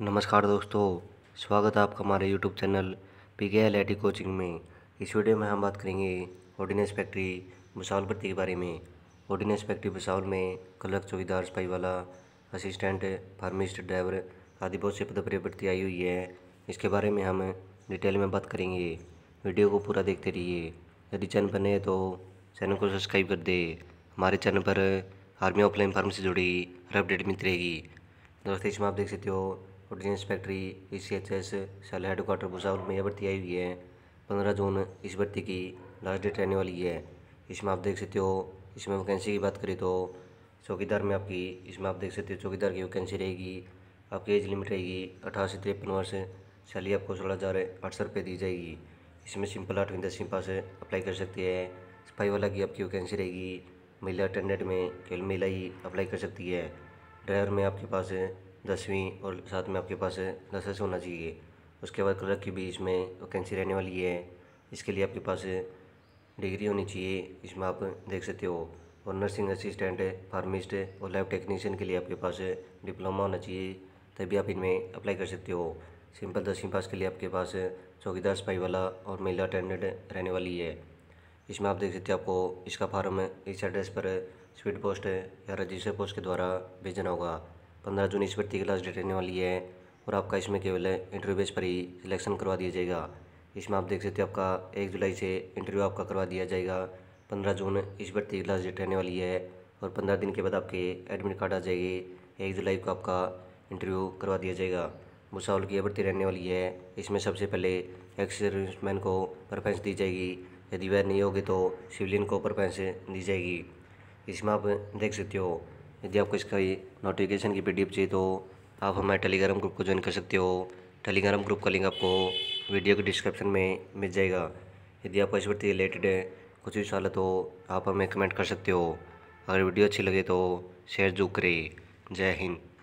नमस्कार दोस्तों स्वागत है आपका हमारे YouTube channel P K L coaching में इस वीडियो में हम बात करेंगे ऑर्डिनेंस फैक्ट्री भुसावल भर्ती के बारे में ऑर्डिनेंस फैक्ट्री भुसावल में क्लर्क चौकीदार वाला असिस्टेंट फार्मिस्ट ड्राइवर आदि बहुत से पद पर भर्ती आई हुई है इसके बारे में हम डिटेल में बात करेंगे वीडियो को पूरा देखते रहिए यदि चैनल पर नए तो चैनल को सब्सक्राइब कर दे हमारे चैनल पर आर्मी ऑफलाइन फार्म से जुड़ी हर अपडेट मिलती रहेगी दोस्तों इसमें आप देख सकते हो प्रोटीजेंस factory E C H S cell headquarter quarter Bhusawal में यह भर्ती आई हुई है पंद्रह जून इस भर्ती की लास्ट डेट रहने वाली है इसमें आप देख सकते हो इसमें वैकेंसी की बात करें तो चौकीदार में आपकी इसमें आप देख सकते हो चौकीदार की वैकेंसी रहेगी आपकी एज लिमिट रहेगी अठारह से तिरपन वर्ष सैलरी आपको सोलह हज़ार आठ सौ रुपये दी जाएगी इसमें सिंपल आठवीं दसवीं पास अप्लाई कर सकती है सफाई वाला की आपकी वैकेंसी रहेगी महिला अटेंडेंट में केवल महिला ही अप्लाई कर सकती है ड्राइवर में आपके पास दसवीं और साथ में आपके पास दस एस होना चाहिए उसके बाद क्लर्क की भी इसमें वैकेंसी रहने वाली है इसके लिए आपके पास डिग्री होनी चाहिए इसमें आप देख सकते हो और नर्सिंग असिस्टेंट फार्मिस्ट और लैब टेक्नीशियन के लिए आपके पास डिप्लोमा होना चाहिए तभी आप इनमें अप्लाई कर सकते हो सिंपल दसवीं पास के लिए आपके पास चौकीदार सिपाही वाला और महिला अटेंडेंट रहने वाली है इसमें आप देख सकते हो आपको इसका फार्म इस एड्रेस पर स्पीड पोस्ट या रजिस्टर पोस्ट के द्वारा भेजना होगा पंद्रह जून इस भर्ती की लास्ट डेट रहने वाली है और आपका इसमें केवल इंटरव्यू बेस पर ही सिलेक्शन करवा दिया जाएगा इसमें आप देख सकते हो आपका एक जुलाई से इंटरव्यू आपका करवा दिया जाएगा पंद्रह जून इस भर्ती की लास्ट डेट रहने वाली है और पंद्रह दिन के बाद आपके एडमिट कार्ड आ जाएगी एक जुलाई को आपका इंटरव्यू करवा दिया जाएगा भूसावल की भर्ती रहने वाली है इसमें सबसे पहले एक्स मैन को प्रेफरेंस दी जाएगी यदि वह नहीं होगी तो सिविलियन को प्रेफरेंस दी जाएगी इसमें आप देख सकते हो यदि आपको इसका ये नोटिफिकेशन की पी चाहिए तो आप हमारे टेलीग्राम ग्रुप को ज्वाइन कर सकते हो टेलीग्राम ग्रुप का लिंक आपको वीडियो के डिस्क्रिप्शन में मिल जाएगा यदि आपको इस प्रति रिलेटेड कुछ भी सवाल है तो आप हमें कमेंट कर सकते हो अगर वीडियो अच्छी लगे तो शेयर जरूर करें जय हिंद